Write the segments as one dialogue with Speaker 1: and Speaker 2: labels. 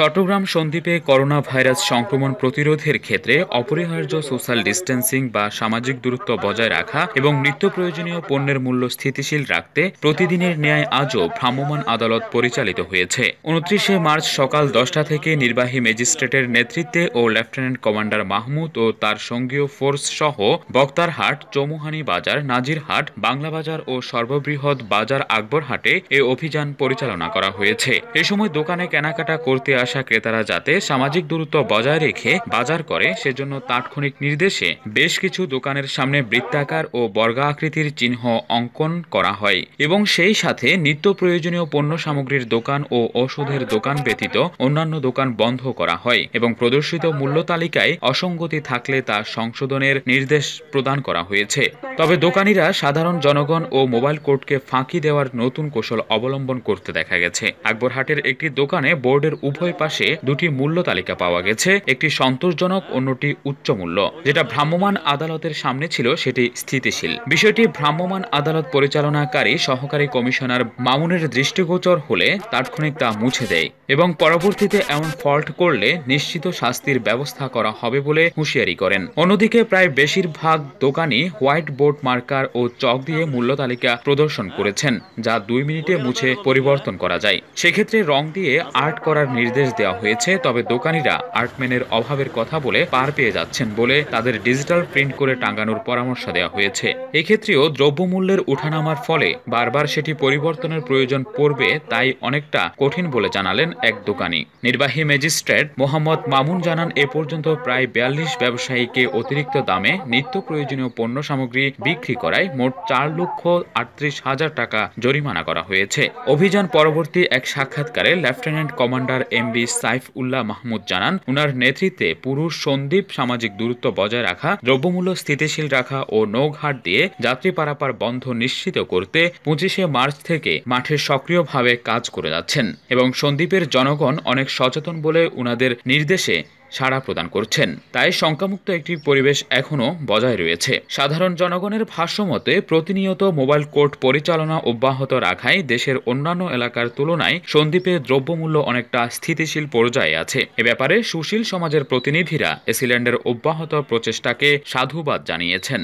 Speaker 1: Chittagong সন্দ্বীপে corona virus সংক্রমণ প্রতিরোধের ক্ষেত্রে অপরিহার্য সোশ্যাল ডিস্টেন্সিং বা সামাজিক দূরত্ব বজায় রাখা এবং নিত্য প্রয়োজনীয় পণ্যের মূল্য স্থিতিশীল রাখতে প্রতিদিনের ন্যায় আজও ভ্রাম্যমাণ আদালত পরিচালিত হয়েছে উনত্রিশে মার্চ সকাল দশটা থেকে নির্বাহী ম্যাজিস্ট্রেটের নেতৃত্বে ও লেফটেন্যান্ট কমান্ডার মাহমুদ ও তার সঙ্গীয় ফোর্স সহ বক্তারহাট চৌমুহানি বাজার নাজিরহাট বাংলা বাজার ও সর্ববৃহৎ বাজার আকবরহাটে এ অভিযান পরিচালনা করা হয়েছে এ সময় দোকানে কেনাকাটা করতে আসা ক্রেতারা যাতে সামাজিক দূরত্ব বজায় রেখে বাজার করে সেজন্য তাৎক্ষণিক নির্দেশে বেশ কিছু দোকানের সামনে বৃত্তাকার ও বর্গা আকৃতির চিহ্ন অঙ্কন করা হয় এবং সেই সাথে নিত্য প্রয়োজনীয় পণ্য সামগ্রীর দোকান ও ওষুধের দোকান ব্যতীত অন্যান্য দোকান বন্ধ করা হয় এবং প্রদর্শিত মূল্য তালিকায় অসঙ্গতি থাকলে তা সংশোধনের নির্দেশ প্রদান করা হয়েছে তবে দোকানিরা সাধারণ জনগণ ও মোবাইল কোর্টকে ফাঁকি দেওয়ার নতুন কৌশল অবলম্বন করতে দেখা গেছে আকবরহাটের একটি দোকানে বোর্ডের উভয় পাশে দুটি মূল্য তালিকা পাওয়া গেছে একটি সন্তোষজনক অন্যটি উচ্চ মূল্য যেটা ভ্রাম্যমান আদালতের সামনে ছিল সেটি স্থিতিশীল বিষয়টি ভ্রাম্যমান আদালত পরিচালনাকারী সহকারী কমিশনার মামুনের দৃষ্টিগোচর হলে তাৎক্ষণিক তা মুছে দেয় এবং পরবর্তীতে এমন ফল্ট করলে নিশ্চিত শাস্তির ব্যবস্থা করা হবে বলে হুঁশিয়ারি করেন অন্যদিকে প্রায় বেশিরভাগ দোকানই হোয়াইট বোর্ড মার্কার ও চক দিয়ে মূল্য তালিকা প্রদর্শন করেছেন যা দুই মিনিটে মুছে পরিবর্তন করা যায় সেক্ষেত্রে রং দিয়ে আর্ট করার নির্দেশ নির্দেশ দেওয়া হয়েছে তবে দোকানিরা আর্টম্যানের অভাবের কথা বলে পার পেয়ে যাচ্ছেন বলে তাদের ডিজিটাল প্রিন্ট করে টাঙ্গানোর পরামর্শ দেওয়া হয়েছে এক্ষেত্রেও দ্রব্যমূল্যের উঠানামার ফলে বারবার সেটি পরিবর্তনের প্রয়োজন পড়বে তাই অনেকটা কঠিন বলে জানালেন এক দোকানি নির্বাহী ম্যাজিস্ট্রেট মোহাম্মদ মামুন জানান এ পর্যন্ত প্রায় বিয়াল্লিশ ব্যবসায়ীকে অতিরিক্ত দামে নিত্য প্রয়োজনীয় পণ্য সামগ্রী বিক্রি করায় মোট চার লক্ষ আটত্রিশ হাজার টাকা জরিমানা করা হয়েছে অভিযান পরবর্তী এক সাক্ষাৎকারে lieutenant commander M Saifullah Mahmud জানান উনার নেতৃত্বে পুরুষ সন্দ্বীপ সামাজিক দূরত্ব বজায় রাখা দ্রব্যমূল্য স্থিতিশীল রাখা ও নৌঘাট দিয়ে যাত্রী পারাপার বন্ধ নিশ্চিত করতে পঁচিশে মার্চ থেকে মাঠে সক্রিয়ভাবে কাজ করে যাচ্ছেন এবং সন্দ্বীপের জনগণ অনেক সচেতন বলে উনাদের নির্দেশে সাড়া প্রদান করছেন তাই শঙ্কামুক্ত একটি পরিবেশ এখনও বজায় রয়েছে সাধারণ জনগণের ভাষ্যমতে প্রতিনিয়ত মোবাইল কোর্ট পরিচালনা অব্যাহত রাখায় দেশের অন্যান্য এলাকার তুলনায় সন্দ্বীপে দ্রব্যমূল্য অনেকটা স্থিতিশীল পর্যায়ে আছে এ ব্যাপারে সুশীল সমাজের প্রতিনিধিরা এসিল্যান্ডের অব্যাহত প্রচেষ্টাকে সাধুবাদ জানিয়েছেন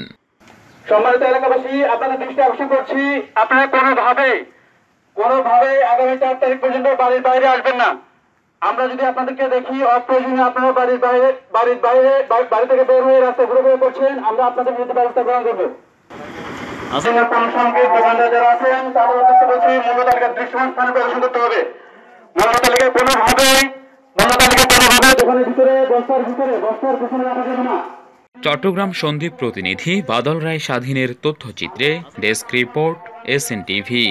Speaker 1: সম্মানিত এলাকাবাসী আপনাদের দৃষ্টি আকর্ষণ করছি আপনারা কোনোভাবে কোনোভাবে আগামী চার তারিখ পর্যন্ত বাড়ির বাইরে আসবেন না আমরা যদি আপনাদেরকে দেখি অপ্রয়োজনীয় আপনারা বাড়ির বাইরে বাড়ির বাইরে বাড়ি থেকে বের হয়ে রাস্তা ঘুরে ঘুরে করছেন আমরা আপনাদের বিরুদ্ধে ব্যবস্থা গ্রহণ করবো আচ্ছা। চট্টগ্রাম সন্দীপ প্রতিনিধি বাদল রায় স্বাধীনের তথ্যচিত্রে desk report S N TV